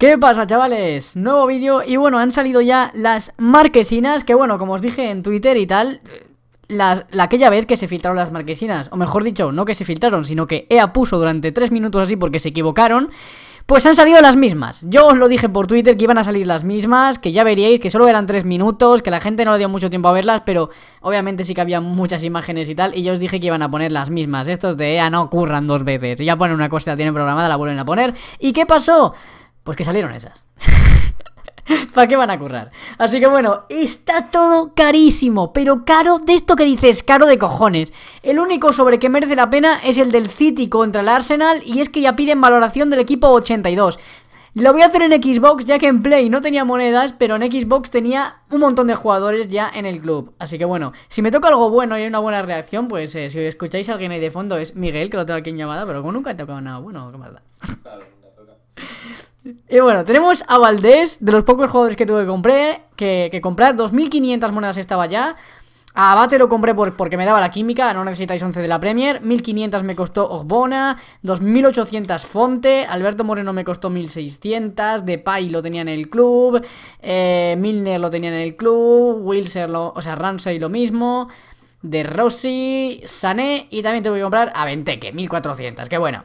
¿Qué pasa chavales? Nuevo vídeo y bueno, han salido ya las marquesinas que bueno, como os dije en Twitter y tal, las, la, aquella vez que se filtraron las marquesinas, o mejor dicho, no que se filtraron, sino que EA puso durante 3 minutos así porque se equivocaron, pues han salido las mismas. Yo os lo dije por Twitter que iban a salir las mismas, que ya veríais, que solo eran 3 minutos, que la gente no le dio mucho tiempo a verlas, pero obviamente sí que había muchas imágenes y tal, y yo os dije que iban a poner las mismas. Estos de EA no ocurran dos veces, ya ponen una cosa, la tienen programada, la vuelven a poner. ¿Y qué pasó? Pues que salieron esas. ¿Para qué van a currar? Así que bueno, está todo carísimo, pero caro de esto que dices, caro de cojones. El único sobre que merece la pena es el del City contra el Arsenal y es que ya piden valoración del equipo 82. Lo voy a hacer en Xbox ya que en Play no tenía monedas, pero en Xbox tenía un montón de jugadores ya en el club. Así que bueno, si me toca algo bueno y hay una buena reacción, pues eh, si escucháis a alguien ahí de fondo es Miguel, que lo tengo aquí en llamada, pero nunca he tocado nada bueno, qué y bueno, tenemos a Valdés, de los pocos jugadores que tuve que, compré, que, comprar, 2.500 monedas estaba ya. A Abate lo compré por, porque me daba la química, no necesitáis 11 de la Premier. 1500 me costó Ogbona, 2800 Fonte, Alberto Moreno me costó 1600, Depay lo tenía en el club, eh, Milner lo tenía en el club, Wilser, lo, o sea, Ramsey lo mismo, De Rossi, Sané y también tuve que comprar a Venteque 1400, que bueno.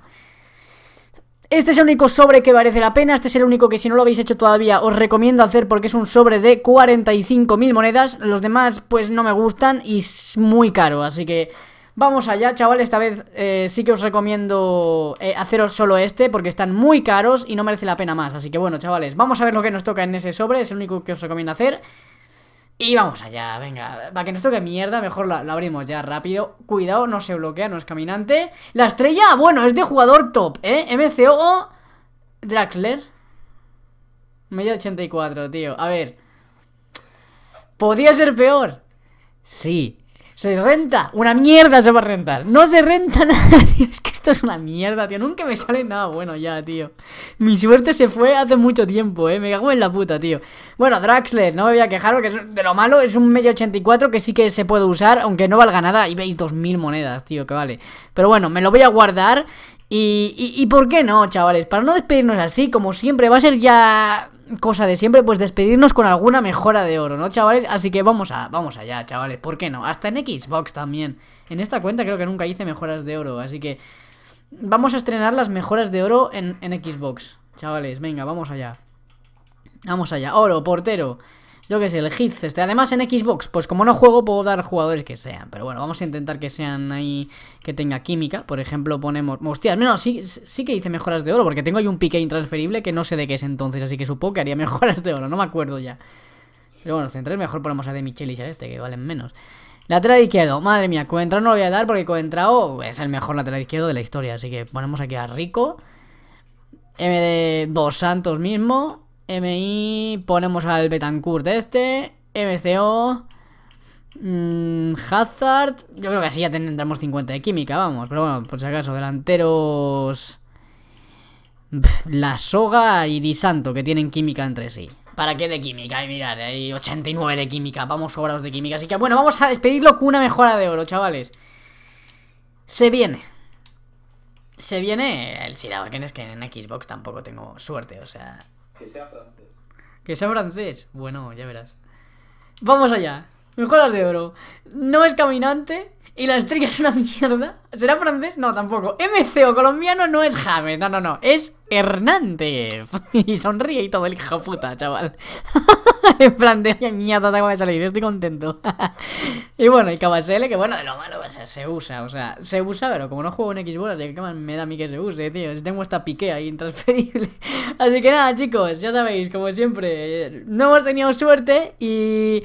Este es el único sobre que merece la pena, este es el único que si no lo habéis hecho todavía os recomiendo hacer porque es un sobre de 45.000 monedas, los demás pues no me gustan y es muy caro, así que vamos allá chavales, esta vez eh, sí que os recomiendo eh, haceros solo este porque están muy caros y no merece la pena más, así que bueno chavales, vamos a ver lo que nos toca en ese sobre, es el único que os recomiendo hacer... Y vamos allá, venga, para que nos toque mierda, mejor la, abrimos ya rápido. Cuidado, no se bloquea, no es caminante. La estrella, bueno, es de jugador top, ¿eh? MCO Draxler. Media 84, tío. A ver. ¿Podía ser peor? Sí, se renta, una mierda se va a rentar. No se renta nada, tío. Es que esto es una mierda, tío. Nunca me sale nada bueno ya, tío. Mi suerte se fue hace mucho tiempo, eh. Me cago en la puta, tío. Bueno, Draxler, no me voy a quejar porque de lo malo es un medio 84 que sí que se puede usar, aunque no valga nada. Y veis 2000 monedas, tío, que vale. Pero bueno, me lo voy a guardar. y, y, por qué no, chavales, para no despedirnos así, como siempre, va a ser ya cosa de siempre, pues despedirnos con alguna mejora de oro, ¿no, chavales? Así que vamos, a, vamos allá, chavales, ¿por qué no? Hasta en Xbox también. En esta cuenta creo que nunca hice mejoras de oro, así que vamos a estrenar las mejoras de oro en, en Xbox, chavales. Venga, vamos allá. Vamos allá. Oro, portero yo que sé, el hits este. Además en Xbox, pues como no juego puedo dar jugadores que sean, pero bueno, vamos a intentar que sean ahí, que tenga química, por ejemplo ponemos, hostias, no, sí, sí que hice mejoras de oro, porque tengo ahí un pique intransferible que no sé de qué es entonces, así que supongo que haría mejoras de oro, no me acuerdo ya. Pero bueno, centrales mejor ponemos a de Michelis a este, que valen menos. Lateral izquierdo, madre mía, Coentrao no lo voy a dar porque Coentrao es el mejor lateral izquierdo de la historia, así que ponemos aquí a Rico. MD Dos Santos mismo. MI, ponemos al Betancourt este, MCO, mm, Hazard, yo creo que así ya tendremos 50 de química, vamos, pero bueno, por si acaso, delanteros... la Soga y Di Santo, que tienen química entre sí. ¿Para qué de química? Y mirad, hay 89 de química, vamos sobrados de química. Así que bueno, vamos a despedirlo con una mejora de oro, chavales. Se viene. Se viene el Sidabaken, es que en Xbox tampoco tengo suerte, o sea... Que sea francés. Que sea francés. Bueno, ya verás. Vamos allá. Mejoras de oro. No es caminante, y la estrella es una mierda. ¿Será francés? No, tampoco. o colombiano no es James, no, no, no. Es Hernández. y sonríe y todo el hijo puta, chaval. en plan de, mierda, te acaba de salir, estoy contento. y bueno, el Cabasele, que bueno, de lo malo, se usa, o sea, se usa, pero como no juego en Xbox, así que me da a mí que se use, tío. Tengo esta pique ahí intransferible. así que nada, chicos, ya sabéis, como siempre, eh, no hemos tenido suerte y...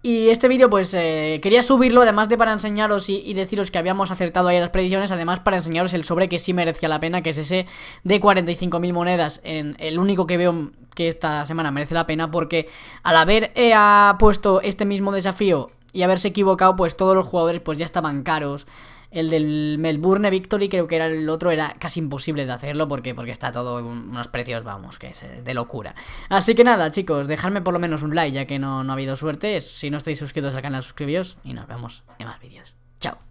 Y este vídeo pues eh, quería subirlo además de para enseñaros y, deciros que habíamos acertado ahí las predicciones, además para enseñaros el sobre que sí merecía la pena, que es ese de 45.000 monedas, en el único que veo que esta semana merece la pena porque al haber eh, ha puesto este mismo desafío y haberse equivocado pues todos los jugadores pues ya estaban caros. El del Melbourne Victory creo que era el otro, era casi imposible de hacerlo porque, porque está todo en unos precios, vamos, que es eh, de locura. Así que nada, chicos, dejadme por lo menos un like ya que no, no ha habido suerte. Si no estáis suscritos al canal, suscribíos y nos vemos en más vídeos. Chao.